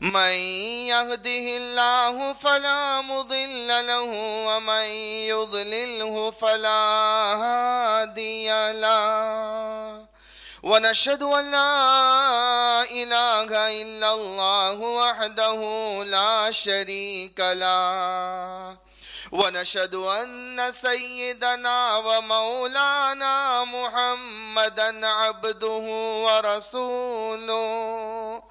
من يهده الله فلا مضل له ومن يضلله فلا هادي له ونشهد أن لا إله إلا الله وحده لا شريك له ونشهد أن سيدنا ومولانا محمدا عبده ورسوله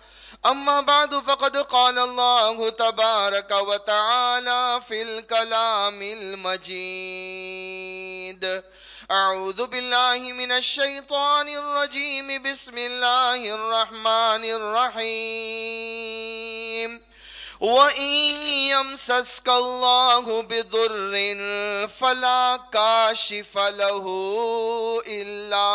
أما بعد فقد قال الله تبارك وتعالى في الكلام المجيد أعوذ بالله من الشيطان الرجيم بسم الله الرحمن الرحيم وإن يمسسك الله بضر فلا كاشف له إلا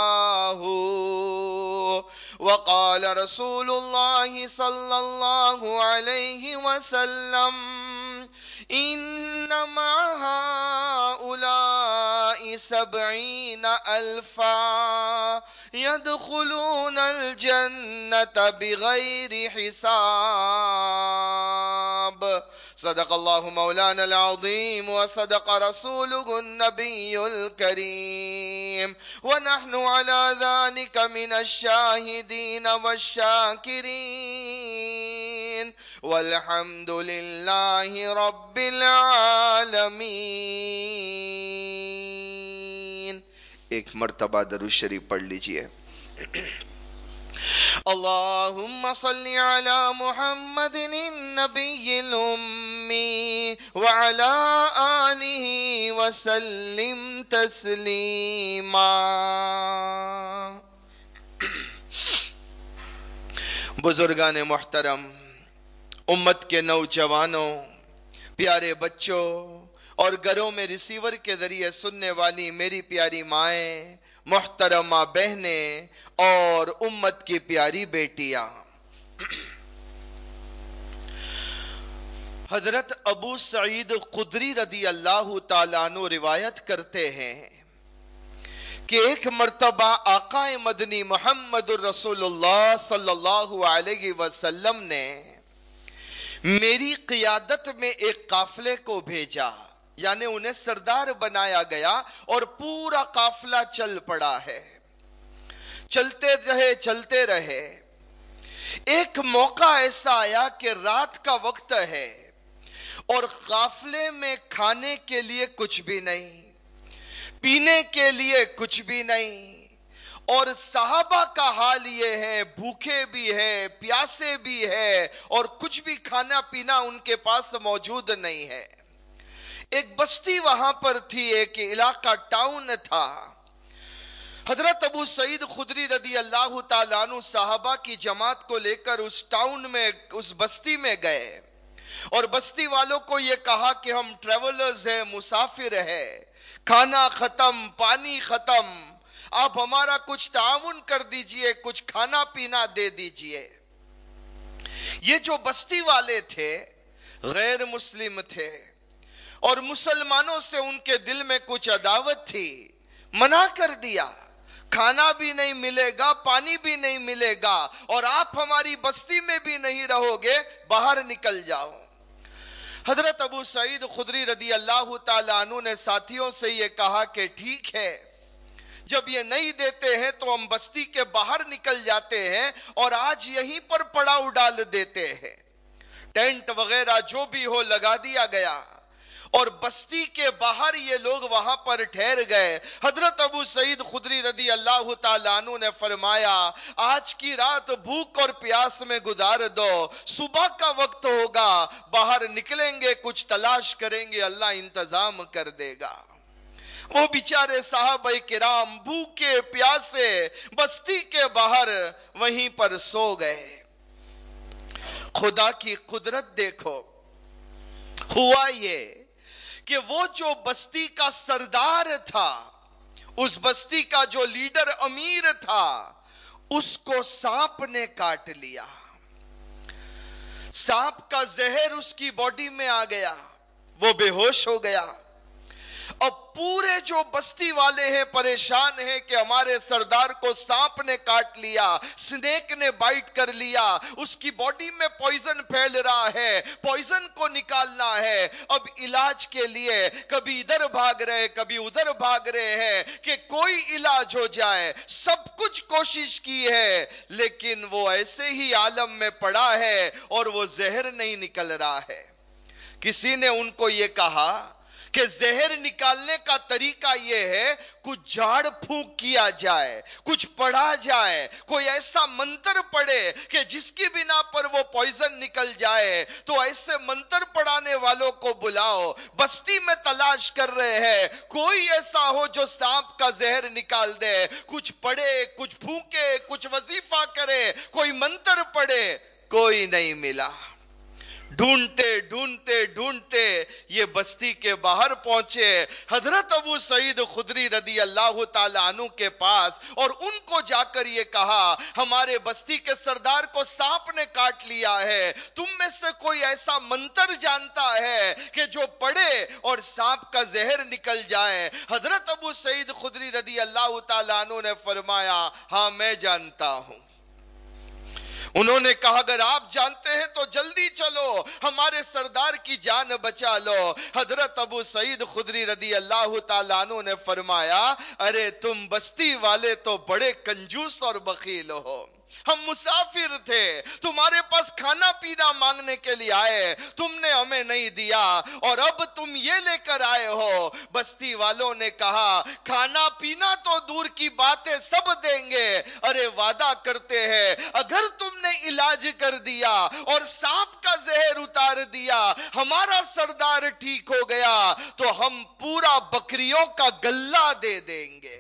هو وقال رسول الله صلى الله عليه وسلم إن مع هؤلاء سبعين ألفا يدخلون الجنة بغير حساب صدق الله مولانا العظيم وصدق رسوله النبي الكريم أنفسهم ونحن على ذلك من الشاهدين والشاكرين والحمد لله رب العالمين एक मरतबा दरुज शरीफ पढ़ लीजिए اللهم صل على محمد النبي الأمي أمي وعلى آله وسلم تسلیما बुजुर्गान मोहतरम उम्मत के नौजवानों प्यारे बच्चों और घरों में रिसीवर के ज़रिए सुनने वाली मेरी प्यारी माए मोहतरमा बहने और उम्मत की प्यारी बेटियां हजरत अबू सईद कुदरी रदी अल्लाह तु रिवायत करते हैं कि एक मरतबा आकाए मदनी मोहम्मद वसल्लम ने मेरी क्यादत में एक काफ़िले को भेजा यानी उन्हें सरदार बनाया गया और पूरा काफिला चल पड़ा है चलते रहे चलते रहे एक मौका ऐसा आया कि रात का वक्त है और काफले में खाने के लिए कुछ भी नहीं पीने के लिए कुछ भी नहीं और साहबा का हाल ये है भूखे भी है प्यासे भी है और कुछ भी खाना पीना उनके पास मौजूद नहीं है एक बस्ती वहां पर थी एक इलाका टाउन था हजरत अबू सईद खुदरी रदी अल्लाह तु साहबा की जमात को लेकर उस टाउन में उस बस्ती में गए और बस्ती वालों को यह कहा कि हम ट्रेवलर्स हैं मुसाफिर है खाना खत्म पानी खत्म आप हमारा कुछ ताउन कर दीजिए कुछ खाना पीना दे दीजिए ये जो बस्ती वाले थे गैर मुस्लिम थे और मुसलमानों से उनके दिल में कुछ अदावत थी मना कर दिया खाना भी नहीं मिलेगा पानी भी नहीं मिलेगा और आप हमारी बस्ती में भी नहीं रहोगे बाहर निकल जाओ हजरत अबू सईद खुदरी रदी अल्लाह तु ने साथियों से ये कहा कि ठीक है जब ये नहीं देते हैं तो हम बस्ती के बाहर निकल जाते हैं और आज यहीं पर पड़ाव डाल देते हैं टेंट वगैरह जो भी हो लगा दिया गया और बस्ती के बाहर ये लोग वहां पर ठहर गए हजरत अबू सईद खुदरी रदी अल्लाह तु ने फरमाया आज की रात भूख और प्यास में गुजार दो सुबह का वक्त होगा बाहर निकलेंगे कुछ तलाश करेंगे अल्लाह इंतजाम कर देगा वो बेचारे साहब किराम भूखे प्यासे बस्ती के बाहर वहीं पर सो गए खुदा की कुदरत देखो हुआ ये कि वो जो बस्ती का सरदार था उस बस्ती का जो लीडर अमीर था उसको सांप ने काट लिया सांप का जहर उसकी बॉडी में आ गया वो बेहोश हो गया और पूरे जो बस्ती वाले हैं परेशान हैं कि हमारे सरदार को सांप ने काट लिया स्नेक ने बाइट कर लिया उसकी बॉडी में पॉइजन फैल रहा है पॉइजन को निकालना है अब इलाज के लिए कभी इधर भाग रहे कभी उधर भाग रहे हैं कि कोई इलाज हो जाए सब कुछ कोशिश की है लेकिन वो ऐसे ही आलम में पड़ा है और वो जहर नहीं निकल रहा है किसी ने उनको ये कहा कि जहर निकालने का तरीका यह है कुछ झाड़ फूक किया जाए कुछ पढ़ा जाए कोई ऐसा मंत्र पढ़े कि जिसकी बिना पर वो पॉइजन निकल जाए तो ऐसे मंत्र पढ़ाने वालों को बुलाओ बस्ती में तलाश कर रहे हैं कोई ऐसा हो जो सांप का जहर निकाल दे कुछ पढ़े कुछ फूके कुछ वजीफा करे कोई मंत्र पढ़े कोई नहीं मिला ढूंढते ढूंढते ढूंढते ये बस्ती के बाहर पहुंचे हजरत अबू सईद खुदरी रदी अल्लाह तु के पास और उनको जाकर ये कहा हमारे बस्ती के सरदार को सांप ने काट लिया है तुम में से कोई ऐसा मंत्र जानता है कि जो पड़े और सांप का जहर निकल जाए हजरत अबू सईद खुदरी रदी अल्लाह तु ने फरमाया हाँ मैं जानता हूं उन्होंने कहा अगर आप जानते हैं तो जल्दी चलो हमारे सरदार की जान बचा लो हजरत अबू सईद खुदरी रदी अल्लाह तु ने फरमाया अरे तुम बस्ती वाले तो बड़े कंजूस और बकील हो हम मुसाफिर थे तुम्हारे पास खाना पीना मांगने के लिए आए तुमने हमें नहीं दिया और अब तुम ये लेकर आए हो बस्ती वालों ने कहा खाना पीना तो दूर की बातें सब देंगे अरे वादा करते हैं अगर तुमने इलाज कर दिया और सांप का जहर उतार दिया हमारा सरदार ठीक हो गया तो हम पूरा बकरियों का गल्ला दे देंगे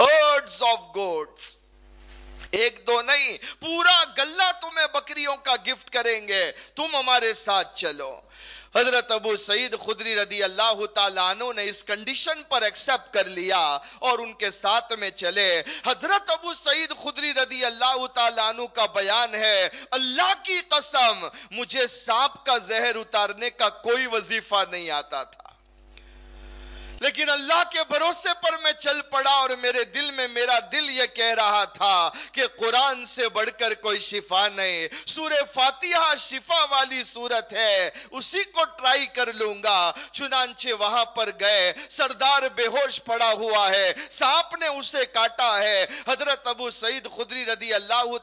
हर्ड्स ऑफ गोड्स एक दो नहीं पूरा गल्ला तुम्हें बकरियों का गिफ्ट करेंगे तुम हमारे साथ चलो हजरत अबू सईद खुदरी रदी अल्लाह तु ने इस कंडीशन पर एक्सेप्ट कर लिया और उनके साथ में चले हजरत अबू सईद खुदरी रदी अल्लाह तु का बयान है अल्लाह की कसम मुझे सांप का जहर उतारने का कोई वजीफा नहीं आता था लेकिन अल्लाह के भरोसे पर मैं चल पड़ा और मेरे दिल में मेरा दिल ये कह रहा था कि कुरान से बढ़कर कोई शिफा नहीं सूर्य फातिहा शिफा वाली सूरत है उसी को ट्राई कर लूंगा चुनाचे वहां पर गए सरदार बेहोश पड़ा हुआ है सांप ने उसे काटा है हजरत अबू सईद खुदरी रदी अल्लाह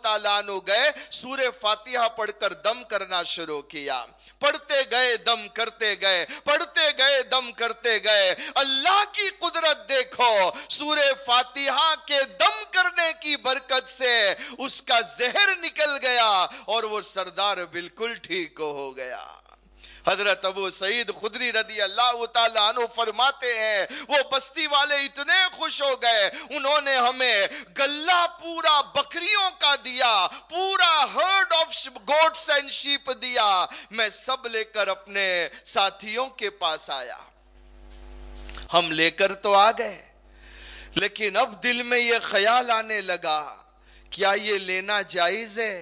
तु गए सूर्य फातिहा पढ़कर दम करना शुरू किया पढ़ते गए दम करते गए पढ़ते गए दम करते गए अल्लाह की कुदरत देखो सूर्य फातिहा के दम करने की बरकत से उसका जहर निकल गया और वो सरदार बिल्कुल ठीक हो गया हजरत अबू सईद खुदरी रदी अल्लाह तु फरमाते हैं वो बस्ती वाले इतने खुश हो गए उन्होंने हमें गल्ला पूरा बकरियों का दिया पूरा herd of goats and sheep दिया मैं सब लेकर अपने साथियों के पास आया हम लेकर तो आ गए लेकिन अब दिल में यह ख्याल आने लगा क्या ये लेना जायज है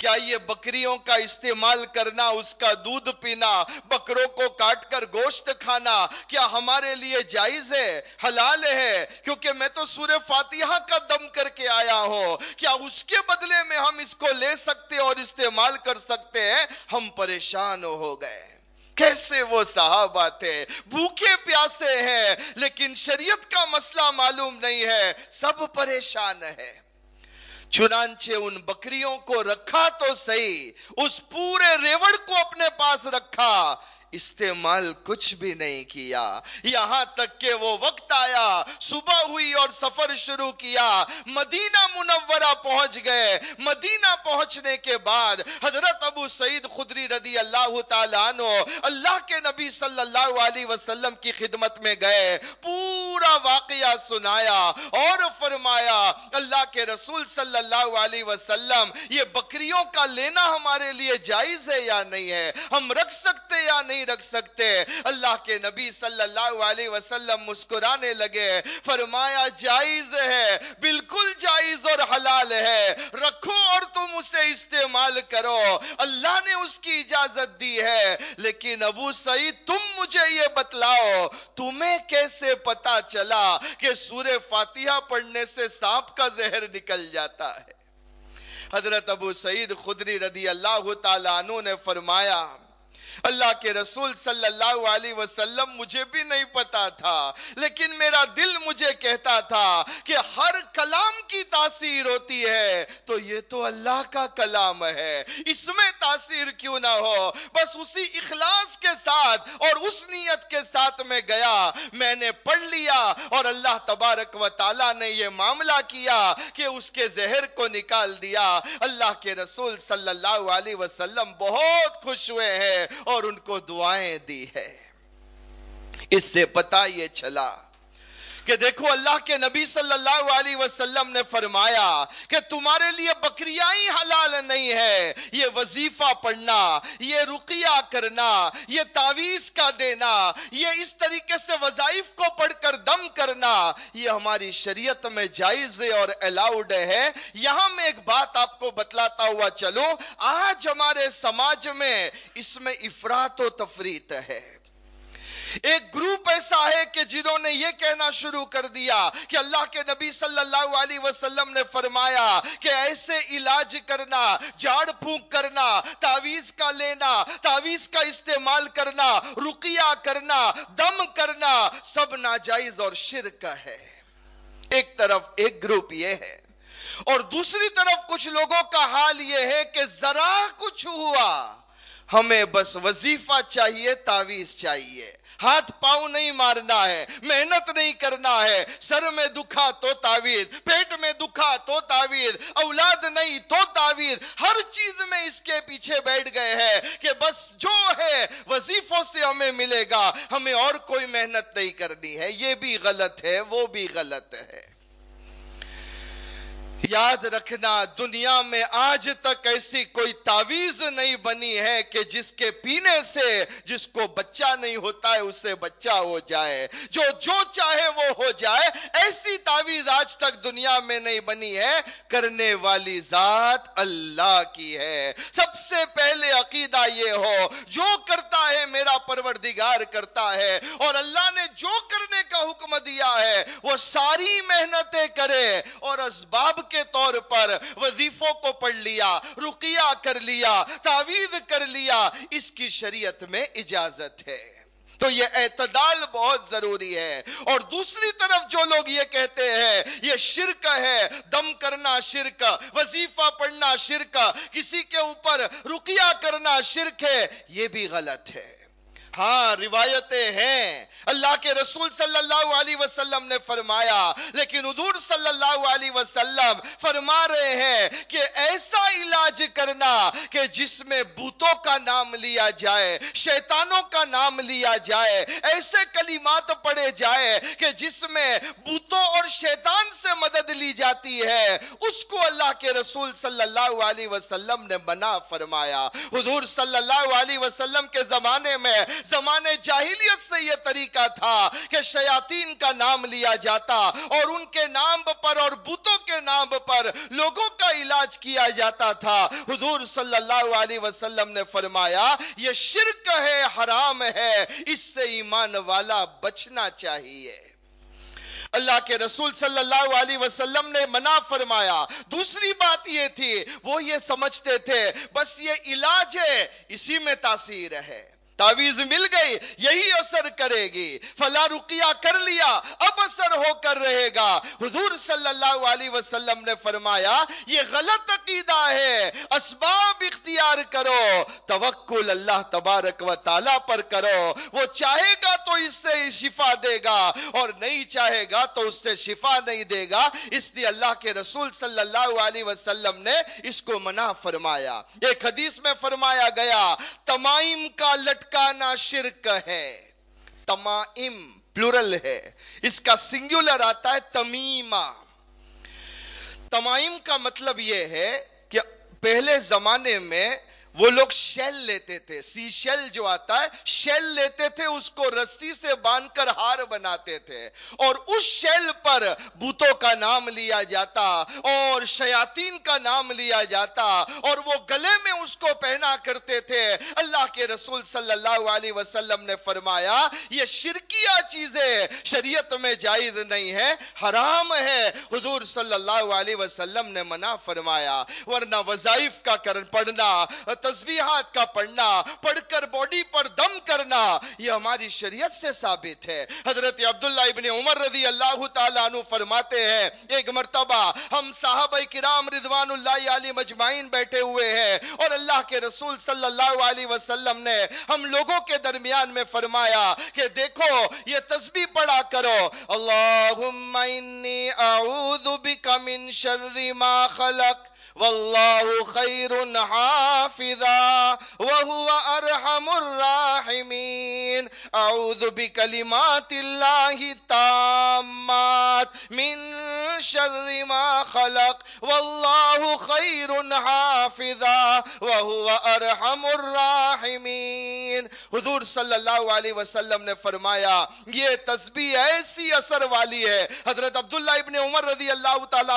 क्या ये बकरियों का इस्तेमाल करना उसका दूध पीना बकरों को काट कर गोश्त खाना क्या हमारे लिए जायज है हलाल है क्योंकि मैं तो सूर्य फातिहा का दम करके आया हूं क्या उसके बदले में हम इसको ले सकते और इस्तेमाल कर सकते हैं हम परेशान हो गए कैसे वो साहब आते भूखे प्यासे हैं लेकिन शरीयत का मसला मालूम नहीं है सब परेशान है चुनाचे उन बकरियों को रखा तो सही उस पूरे रेवड़ को अपने पास रखा इस्तेमाल कुछ भी नहीं किया यहां तक के वो वक्त आया सुबह हुई और सफर शुरू किया मदीना मुनव्वरा पहुंच गए मदीना पहुंचने के बाद हजरत अबू सईद खुदरी रदी अल्लाह तनो अल्लाह के नबी सल्लल्लाहु अलैहि वसल्लम की खिदमत में गए पूरा वाकया सुनाया और फरमाया अल्लाह के रसूल सल्लल्लाहु अलैहि वसल्लम ये बकरियों का लेना हमारे लिए जायज है या नहीं है हम रख सकते या नहीं नहीं रख सकते अल्लाह के नबी सल्लल्लाहु अलैहि वसल्लम मुस्कुराने लगे फरमाया जायज है बिल्कुल जायज और हलाल है रखो और तुम उसे इस्तेमाल करो अल्लाह ने उसकी इजाजत दी है लेकिन अबू सईद तुम मुझे ये बतलाओ तुम्हें कैसे पता चला कि सूर्य फातिहा पढ़ने से सांप का जहर निकल जाता है हजरत अबू सईद खुदरी रदी अल्लाह तु ने फरमाया अल्लाह के रसूल सल्लल्लाहु अलैहि वसल्लम मुझे भी नहीं पता था लेकिन मेरा दिल मुझे कहता था कि हर कलाम की तासीर होती है तो ये तो अल्लाह का कलाम है इसमें तासीर क्यों ना हो बस उसी इखलास के साथ और उस नीयत के साथ में गया मैंने पढ़ लिया और अल्लाह तबारक व ताला ने यह मामला किया कि उसके जहर को निकाल दिया अल्लाह के रसूल सल्लल्लाहु अलैहि वसल्लम बहुत खुश हुए हैं और उनको दुआएं दी है इससे पता ये चला कि देखो अल्लाह के नबी सल्लल्लाहु अलैहि वसल्लम ने फरमाया कि तुम्हारे लिए बकरिया ही हलाल नहीं है ये वजीफा पढ़ना ये रुकिया करना ये तावीज़ का देना ये इस तरीके से वजाइफ को पढ़कर दम करना ये हमारी शरीयत में जायज़ और अलाउड है यहां मैं एक बात आपको बतलाता हुआ चलो आज हमारे समाज में इसमें इफरात तफरीत है एक ग्रुप ऐसा है कि जिन्होंने ये कहना शुरू कर दिया कि अल्लाह के नबी सल्लल्लाहु अलैहि वसल्लम ने फरमाया कि ऐसे इलाज करना झाड़ फूक करना तावीज का लेना तावीज का इस्तेमाल करना रुकिया करना दम करना सब नाजायज और शिरक है एक तरफ एक ग्रुप ये है और दूसरी तरफ कुछ लोगों का हाल यह है कि जरा कुछ हुआ हमें बस वजीफा चाहिए तावीज चाहिए हाथ पांव नहीं मारना है मेहनत नहीं करना है सर में दुखा तो तावीज पेट में दुखा तो तावीज औलाद नहीं तो तावीज हर चीज में इसके पीछे बैठ गए हैं कि बस जो है वजीफों से हमें मिलेगा हमें और कोई मेहनत नहीं करनी है ये भी गलत है वो भी गलत है याद रखना दुनिया में आज तक ऐसी कोई तावीज नहीं बनी है कि जिसके पीने से जिसको बच्चा नहीं होता है उससे बच्चा हो जाए जो जो चाहे वो हो जाए ऐसी तावीज आज तक दुनिया में नहीं बनी है करने वाली जात अल्लाह की है सबसे पहले अकीदा ये हो जो करता है मेरा परवरदिगार करता है और अल्लाह ने जो करने का हुक्म दिया है वो सारी मेहनतें करे और इसबाब के तौर पर वजीफों को पढ़ लिया रुकिया कर लिया तावीज कर लिया इसकी शरीयत में इजाजत है तो ये एतदाल बहुत जरूरी है और दूसरी तरफ जो लोग ये कहते हैं ये शिरक है दम करना शिरक वजीफा पढ़ना शिरक किसी के ऊपर रुकिया करना शिरक है ये भी गलत है हाँ रिवायतें हैं अल्लाह के रसूल सल्लल्लाहु अलैहि वसल्लम ने फरमाया लेकिन उदूर सल्लल्लाहु अलैहि वसल्लम फरमा रहे हैं कि ऐसा इलाज करना कि जिसमें भूतों का नाम लिया जाए शैतानों का नाम लिया जाए ऐसे कलिमात पढ़े जाए कि जिसमें भूतों और शैतान से मदद ली जाती है उसको अल्लाह के रसूल सल्लल्लाहु अलैहि वसल्लम ने मना फरमाया हुजूर सल्लल्लाहु अलैहि वसल्लम के जमाने में जमाने जाहिलियत से यह तरीका था कि शयातीन का नाम लिया जाता और उनके नाम पर और बुतों के नाम पर लोगों का इलाज किया जाता था हुजूर सल्लल्लाहु अलैहि वसल्लम ने फरमाया ये शिरक है हराम है इससे ईमान वाला बचना चाहिए अल्लाह के रसूल सल्लल्लाहु अलैहि वसल्लम ने मना फरमाया दूसरी बात ये थी वो ये समझते थे बस ये इलाज है इसी में तासीर है तावीज मिल गई यही असर करेगी फला रुकिया कर लिया अब असर होकर रहेगा हुजूर सल्लल्लाहु अलैहि वसल्लम ने फरमाया ये गलत अकीदा है असबाब इख्तियार करो तवक्कुल अल्लाह तबारक व ताला पर करो वो चाहेगा तो इससे शिफा देगा और नहीं चाहेगा तो उससे शिफा नहीं देगा इसलिए अल्लाह के रसूल सल्लल्लाहु अलैहि वसल्लम ने इसको मना फरमाया एक हदीस में फरमाया गया तमाइम का लट का ना शिरक है तमाइम प्लुरल है इसका सिंगुलर आता है तमीमा तमाइम का मतलब यह है कि पहले जमाने में वो लोग शेल लेते थे सी शेल जो आता है शेल लेते थे उसको रस्सी से बांधकर हार बनाते थे और उस शेल पर बूतों का नाम लिया जाता और शयातीन का नाम लिया जाता और वो गले में उसको पहना करते थे अल्लाह के रसूल सल्लल्लाहु अलैहि वसल्लम ने फरमाया ये शिरकिया चीजें शरीयत में जायज नहीं है हराम है हुजूर सल्लल्लाहु अलैहि वसल्लम ने मना फरमाया वरना वजाइफ का कर पढ़ना तस्बीहात का पढ़ना पढ़कर बॉडी पर दम करना यह हमारी शरीयत से साबित है हजरत अब्दुल्ला इब्ने उमर रजी अल्लाह अनु फरमाते हैं एक मर्तबा हम साहब किराम रिजवान मजमाइन बैठे हुए हैं और अल्लाह के रसूल सल्लल्लाहु अलैहि वसल्लम ने हम लोगों के दरमियान में फरमाया कि देखो ये तस्बी पढ़ा करो अल्लाह वल्लाहु खैरुन हाफिजा व हुवा अरहमुर राहिमीन अऊजु बिकलिमातिल्लाहि ताम्मात मिन شر ما خلق والله خير حافظا وهو أرحم الراحمين हुजूर सल्लल्लाहु अलैहि वसल्लम ने फरमाया ये तस्बीह ऐसी असर वाली है हजरत अब्दुल्ला इब्ने उमर रजी अल्लाह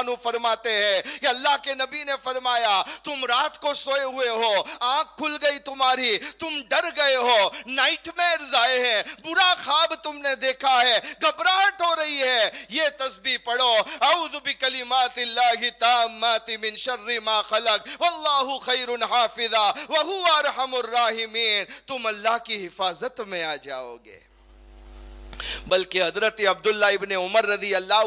तु फरमाते हैं कि अल्लाह के नबी ने फरमाया तुम रात को सोए हुए हो आंख खुल गई तुम्हारी तुम डर गए हो नाइटमेयर्स आए हैं बुरा ख्वाब तुमने देखा है घबराहट हो रही है ये तस्बी पढ़ो औदु बिकलिमातिल्लाहि ताम्माति मिन शर्रि मा खलक वल्लाहु खैरुन हाफिजा व हुवा अरहमुर राहिमीन तुम अल्लाह की हिफाजत में आ जाओगे बल्कि हजरत अब्दुल्ला इबन उमर रजी अल्लाह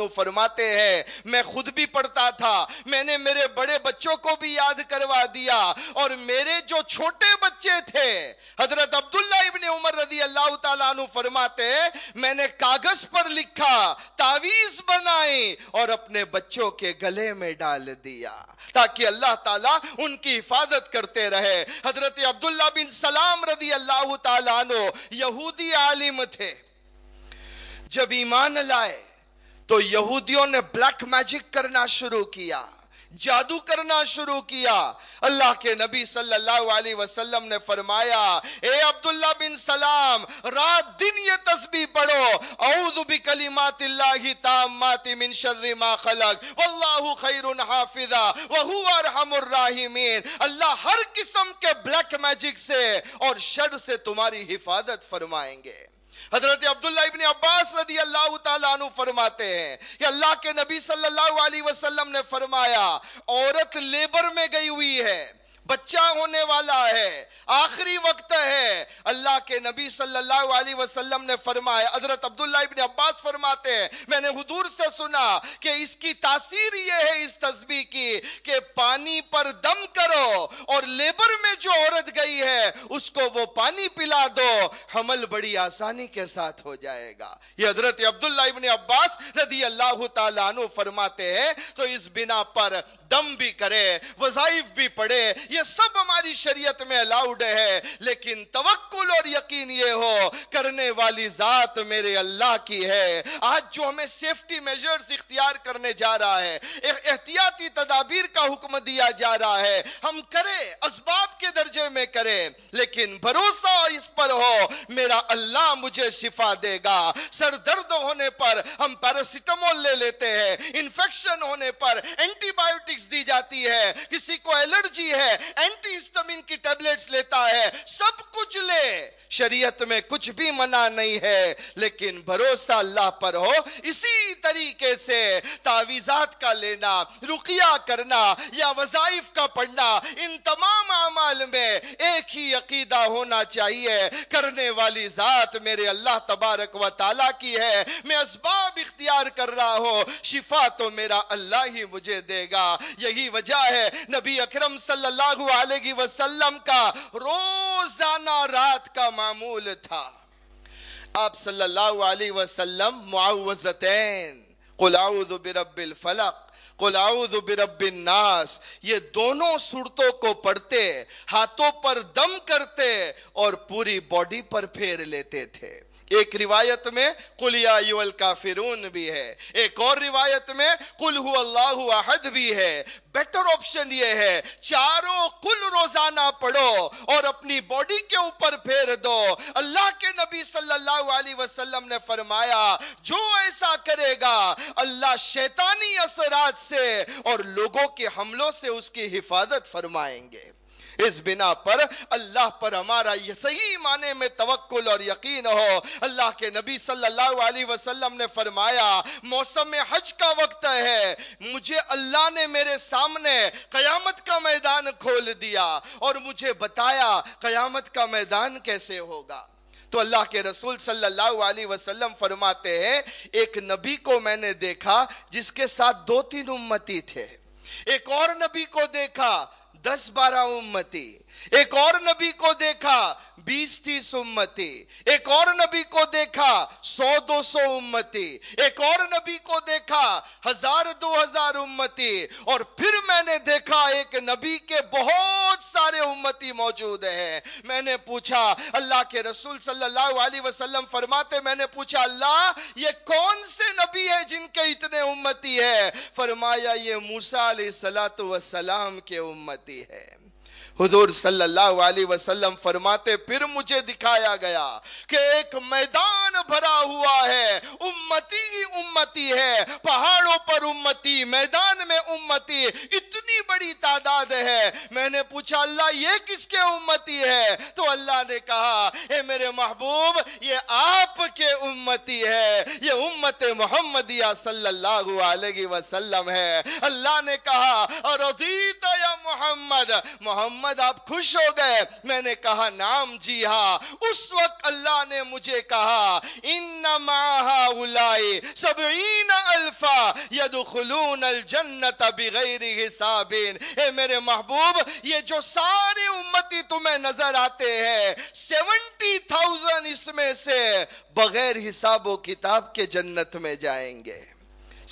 तु फरमाते हैं मैं खुद भी पढ़ता था मैंने मेरे बड़े बच्चों को भी याद करवा दिया और मेरे जो छोटे बच्चे थे हजरत अब्दुल्ला इबन उमर रजी अल्लाह तु फरमाते मैंने कागज पर लिखा तावीज बनाई और अपने बच्चों के गले में डाल दिया ताकि अल्लाह ताला उनकी हिफाजत करते रहे हजरत अब्दुल्ला बिन सलाम रदी अल्लाह यहूदी आलिम थे जब ईमान लाए तो यहूदियों ने ब्लैक मैजिक करना शुरू किया जादू करना शुरू किया अल्लाह के नबी सल्लल्लाहु अलैहि वसल्लम ने फरमाया ए अब्दुल्ला बिन सलाम रात दिन ये तस्बीह पढ़ो औदुबी कलिमातिल्लाही तामाति मिन शर्रि मा खलक वल्लाहु खैरुन हाफिजा व हुवा अरहमुर राहिमीन अल्लाह हर किस्म के ब्लैक मैजिक से और शर से तुम्हारी हिफाजत फरमाएंगे हजरत अब्दुल्ला इबन अब्बास रदी अल्लाह तु फरमाते हैं कि अल्लाह के नबी सल्लल्लाहु अलैहि वसल्लम ने फरमाया औरत लेबर में गई हुई है बच्चा होने वाला है आखिरी वक्त है अल्लाह के नबी सल्लल्लाहु अलैहि वसल्लम ने फरमाया हजरत अब्दुल्ला इबन अब्बास फरमाते हैं मैंने हुदूर से सुना कि इसकी तासीर यह है इस तस्बी की कि पानी पर दम कर दो और लेबर में जो औरत गई है उसको वो पानी पिला दो हमल बड़ी आसानी के साथ हो जाएगा ये हजरत अब्दुल्ला इब्ने अब्बास रदी अल्लाह तु फरमाते हैं तो इस बिना पर दम भी करे वजाइफ भी पड़े ये सब हमारी शरीयत में अलाउड है लेकिन तवक्ल और यकीन ये हो करने वाली जात मेरे अल्लाह की है आज जो हमें सेफ्टी मेजर्स इख्तियार करने जा रहा है एहतियाती तदाबीर का हुक्म दिया जा रहा है हम करें असबाब के दर्जे में करें लेकिन भरोसा इस पर हो मेरा अल्लाह मुझे शिफा देगा सर दर्द होने पर हम पैरासिटामोल ले लेते हैं इंफेक्शन होने पर एंटीबायोटिक्स दी जाती है किसी को एलर्जी है एंटी हिस्टामिन की टेबलेट्स लेता है सब कुछ ले शरीयत में कुछ भी मना नहीं है लेकिन भरोसा अल्लाह पर हो इसी तरीके से तावीज़ात का लेना रुकिया करना या वज़ाइफ का पढ़ना इन तमाम अमाल में एक ही अकीदा होना चाहिए करने वाली ज़ात मेरे अल्लाह तबारक व ताला की है मैं इसबाब इख्तियार कर रहा हूँ शिफा तो मेरा अल्लाह ही मुझे देगा यही वजह है नबी अकरम सल्लल्लाहु अलैहि वसल्लम का रोज़ाना रात का मामूल था आप सल्लल्लाहु अलैहि वसल्लम मुआवजतैन कुलाउदबिरबिल फलक नास ये दोनों सुरतों को पढ़ते हाथों पर दम करते और पूरी बॉडी पर फेर लेते थे एक रिवायत में कुलिया युवल काफिरून भी है एक और रिवायत में कुल अल्लाहद अल्लाह अहद भी है बेटर ऑप्शन ये है चारों कुल रोजाना पढ़ो और अपनी बॉडी के ऊपर फेर दो अल्लाह के नबी सल्लल्लाहु अलैहि वसल्लम ने फरमाया जो ऐसा करेगा अल्लाह शैतानी असरात से और लोगों के हमलों से उसकी हिफाजत फरमाएंगे इस बिना पर अल्लाह पर हमारा ये सही माने में तवक्ल और यकीन हो अल्लाह के नबी सल्लल्लाहु अलैहि वसल्लम ने फरमाया मौसम में हज का वक्त है मुझे अल्लाह ने मेरे सामने कयामत का मैदान खोल दिया और मुझे बताया कयामत का मैदान कैसे होगा तो अल्लाह के रसूल सल्लल्लाहु अलैहि वसल्लम फरमाते हैं एक नबी को मैंने देखा जिसके साथ दो तीन उम्मती थे एक और नबी को देखा दस बारह उम्मती एक और नबी को देखा बीस तीस उम्मती एक और नबी को देखा सौ दो सौ उम्मती एक और नबी को देखा हजार दो हजार उम्मती और फिर मैंने देखा एक नबी के बहुत सारे उम्मती मौजूद हैं मैंने पूछा अल्लाह के रसूल सल्लल्लाहु अलैहि वसल्लम फरमाते मैंने पूछा अल्लाह ये कौन में उम्मती है फरमाया ये मूसा सलात वसलाम के उम्मती है हुजूर सल्लल्लाहु अलैहि वसल्लम फरमाते फिर मुझे दिखाया गया कि एक मैदान भरा हुआ है उम्मती ही उम्मती है पहाड़ों पर उम्मती मैदान में उम्मती इतनी बड़ी तादाद है मैंने पूछा अल्लाह ये किसके उम्मती है तो अल्लाह ने कहा हे मेरे महबूब ये आपके उम्मती है ये उम्मत मोहम्मदिया सल्लल्लाहु अलैहि वसल्लम है अल्लाह ने कहा और मोहम्मद मोहम्मद मोहम्मद आप खुश हो गए मैंने कहा नाम जी हा उस वक्त अल्लाह ने मुझे कहा इन माहा उलाई सबईन अल्फा अल जन्नत बिगैर हिसाबिन ए मेरे महबूब ये जो सारे उम्मती तुम्हें नजर आते हैं सेवेंटी थाउजेंड इसमें से बगैर हिसाब किताब के जन्नत में जाएंगे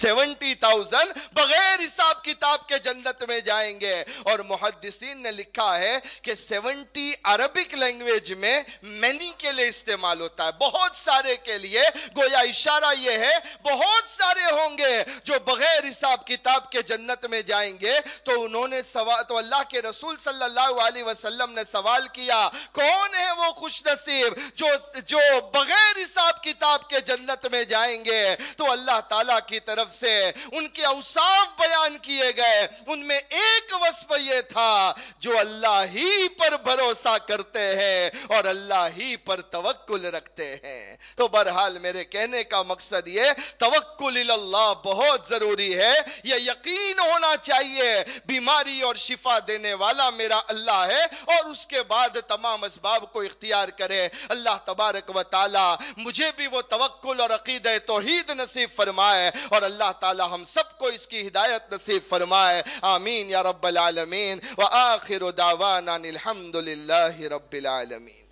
सेवेंटी थाउजेंड बगैर हिसाब किताब के जन्नत में जाएंगे और मुहदसिन ने लिखा है कि सेवेंटी अरबिक लैंग्वेज में मैनी के लिए इस्तेमाल होता है बहुत सारे के लिए गोया इशारा यह है बहुत सारे होंगे जो बगैर हिसाब किताब के जन्नत में जाएंगे तो उन्होंने सवाल तो अल्लाह के रसूल सल्लल्लाहु अलैहि वसल्लम ने सवाल किया कौन है वो खुश नसीब जो जो बगैर हिसाब किताब के जन्नत में जाएंगे तो अल्लाह ताला की तरफ तरफ से उनके अवसाफ बयान किए गए उनमें एक वस्फ यह था जो अल्लाह ही पर भरोसा करते हैं और अल्लाह ही पर तवक्कुल रखते हैं तो बहरहाल मेरे कहने का मकसद ये तवक्कुल अल्लाह बहुत जरूरी है यह यकीन होना चाहिए बीमारी और शिफा देने वाला मेरा अल्लाह है और उसके बाद तमाम इसबाब को इख्तियार करे अल्लाह तबारक व ताला मुझे भी वो तवक्ल और अकीद तोहीद नसीब फरमाए और अल्लाह अल्लाह ताला हम सबको इसकी हिदायत नसीब फरमाए आमीन या रब्बल आलमीन व आखिर दावाना अलहमदिल्लाहि रब्बिल आलमीन